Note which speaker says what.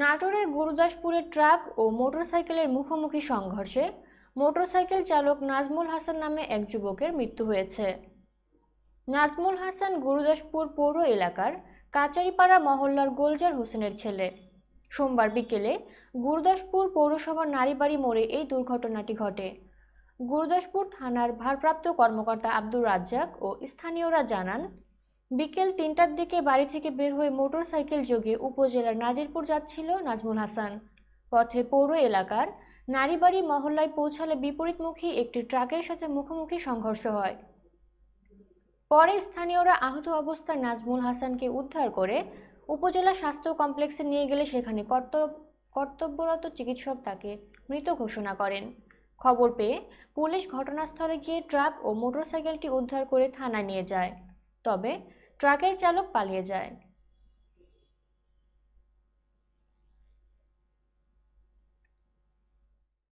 Speaker 1: নাটোরের গুরুদাসপুরে ট্রাক ও মোটরসাইকেলের মুখোমুখি সংঘর্ষে মোটরসাইকেল চালক নাজমুল হাসান নামে এক যুবকের মৃত্যু হয়েছে নাজমুল হাসান গুরুদাসপুর পৌর এলাকার কাচারিপাড়া মহল্লার গোলজার হোসেনের ছেলে সোমবার বিকেলে গুরুদাসপুর পৌরসভার নারীবাড়ি মোড়ে এই দুর্ঘটনাটি ঘটে গুরুদাসপুর থানার ভারপ্রাপ্ত কর্মকর্তা আব্দুর রাজ্জাক ও স্থানীয়রা জানান বিকেল তিনটার দিকে বাড়ি থেকে বের হয়ে মোটর সাইকেল যোগে উপজেলার নাজিরপুর যাচ্ছিল নাজমুল হাসান পথে পৌর এলাকার নারীবাড়ি মহল্লায় পৌঁছালে বিপরীতমুখী একটি ট্রাকের সাথে মুখোমুখি সংঘর্ষ হয় পরে স্থানীয়রা আহত অবস্থায় নাজমুল হাসানকে উদ্ধার করে উপজেলা স্বাস্থ্য কমপ্লেক্সে নিয়ে গেলে সেখানে কর্তব্যরত চিকিৎসক তাকে মৃত ঘোষণা করেন খবর পেয়ে পুলিশ ঘটনাস্থলে গিয়ে ট্রাক ও মোটরসাইকেলটি উদ্ধার করে থানায় নিয়ে যায় তবে ট্রাকের চালক পালিয়ে যায়